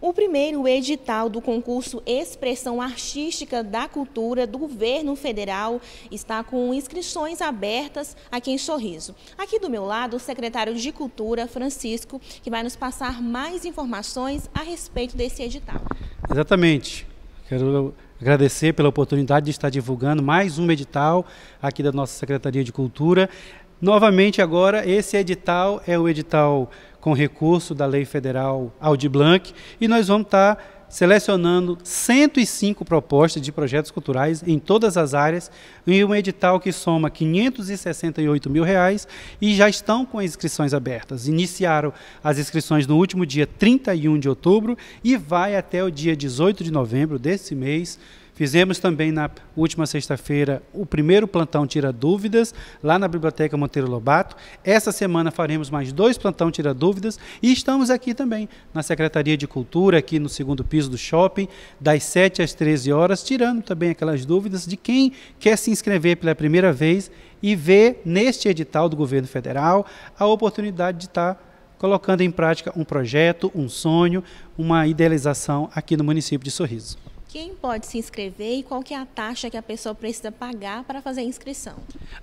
O primeiro edital do concurso Expressão Artística da Cultura do Governo Federal está com inscrições abertas aqui em Sorriso. Aqui do meu lado, o secretário de Cultura, Francisco, que vai nos passar mais informações a respeito desse edital. Exatamente. Quero agradecer pela oportunidade de estar divulgando mais um edital aqui da nossa Secretaria de Cultura. Novamente agora, esse edital é o edital com recurso da Lei Federal Aldi Blanc e nós vamos estar tá selecionando 105 propostas de projetos culturais em todas as áreas em um edital que soma 568 mil reais e já estão com inscrições abertas. Iniciaram as inscrições no último dia 31 de outubro e vai até o dia 18 de novembro desse mês Fizemos também na última sexta-feira o primeiro plantão Tira Dúvidas, lá na Biblioteca Monteiro Lobato. Essa semana faremos mais dois plantão Tira Dúvidas e estamos aqui também na Secretaria de Cultura, aqui no segundo piso do shopping, das 7 às 13 horas, tirando também aquelas dúvidas de quem quer se inscrever pela primeira vez e ver neste edital do governo federal a oportunidade de estar colocando em prática um projeto, um sonho, uma idealização aqui no município de Sorriso. Quem pode se inscrever e qual que é a taxa que a pessoa precisa pagar para fazer a inscrição?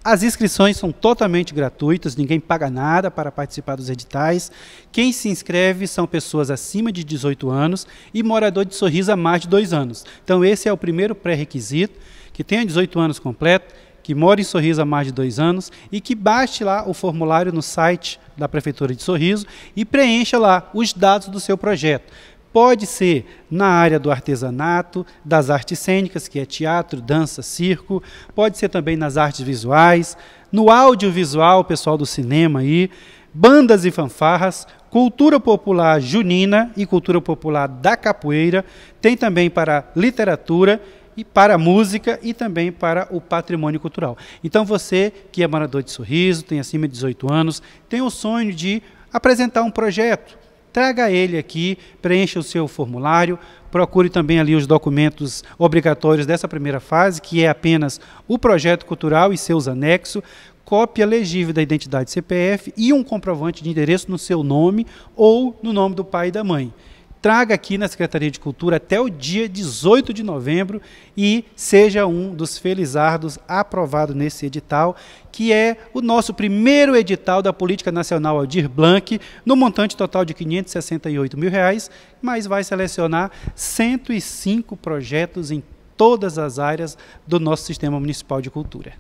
As inscrições são totalmente gratuitas, ninguém paga nada para participar dos editais. Quem se inscreve são pessoas acima de 18 anos e morador de Sorriso há mais de dois anos. Então esse é o primeiro pré-requisito, que tenha 18 anos completo, que mora em Sorriso há mais de dois anos e que baixe lá o formulário no site da Prefeitura de Sorriso e preencha lá os dados do seu projeto. Pode ser na área do artesanato, das artes cênicas, que é teatro, dança, circo, pode ser também nas artes visuais, no audiovisual, pessoal do cinema aí, bandas e fanfarras, cultura popular junina e cultura popular da capoeira, tem também para literatura e para a música e também para o patrimônio cultural. Então você que é morador de Sorriso, tem acima de 18 anos, tem o sonho de apresentar um projeto, traga ele aqui, preencha o seu formulário, procure também ali os documentos obrigatórios dessa primeira fase, que é apenas o projeto cultural e seus anexos, cópia legível da identidade CPF e um comprovante de endereço no seu nome ou no nome do pai e da mãe traga aqui na Secretaria de Cultura até o dia 18 de novembro e seja um dos felizardos aprovado nesse edital, que é o nosso primeiro edital da Política Nacional Aldir Blanc, no montante total de R$ 568 mil, reais, mas vai selecionar 105 projetos em todas as áreas do nosso sistema municipal de cultura.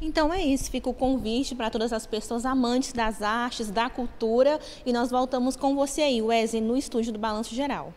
Então é isso, fica o convite para todas as pessoas amantes das artes, da cultura, e nós voltamos com você aí, Wesley, no estúdio do Balanço Geral.